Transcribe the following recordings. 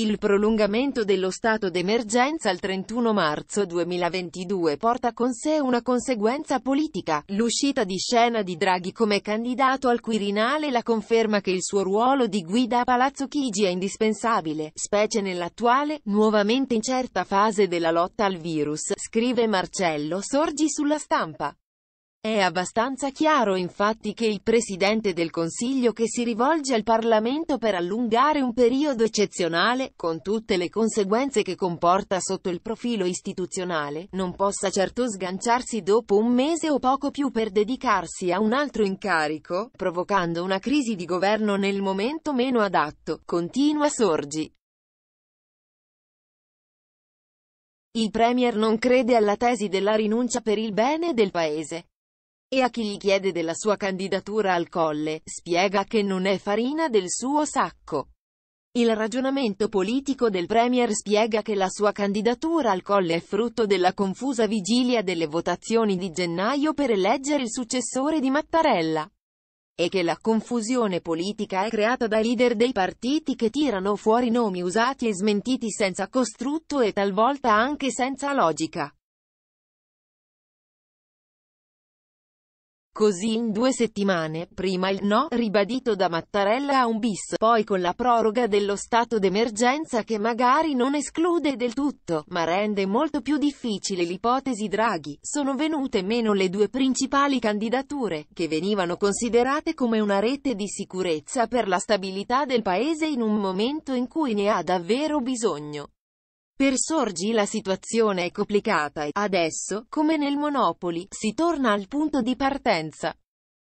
Il prolungamento dello stato d'emergenza al 31 marzo 2022 porta con sé una conseguenza politica, l'uscita di scena di Draghi come candidato al Quirinale e la conferma che il suo ruolo di guida a Palazzo Chigi è indispensabile, specie nell'attuale, nuovamente incerta fase della lotta al virus, scrive Marcello Sorgi sulla stampa. È abbastanza chiaro infatti che il Presidente del Consiglio che si rivolge al Parlamento per allungare un periodo eccezionale, con tutte le conseguenze che comporta sotto il profilo istituzionale, non possa certo sganciarsi dopo un mese o poco più per dedicarsi a un altro incarico, provocando una crisi di governo nel momento meno adatto, continua Sorgi. Il Premier non crede alla tesi della rinuncia per il bene del Paese e a chi gli chiede della sua candidatura al colle, spiega che non è farina del suo sacco. Il ragionamento politico del Premier spiega che la sua candidatura al colle è frutto della confusa vigilia delle votazioni di gennaio per eleggere il successore di Mattarella e che la confusione politica è creata dai leader dei partiti che tirano fuori nomi usati e smentiti senza costrutto e talvolta anche senza logica. Così in due settimane, prima il no ribadito da Mattarella a un bis, poi con la proroga dello stato d'emergenza che magari non esclude del tutto, ma rende molto più difficile l'ipotesi Draghi, sono venute meno le due principali candidature, che venivano considerate come una rete di sicurezza per la stabilità del paese in un momento in cui ne ha davvero bisogno. Per Sorgi la situazione è complicata e, adesso, come nel Monopoli, si torna al punto di partenza.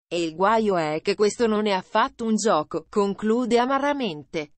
E il guaio è che questo non è affatto un gioco, conclude amaramente.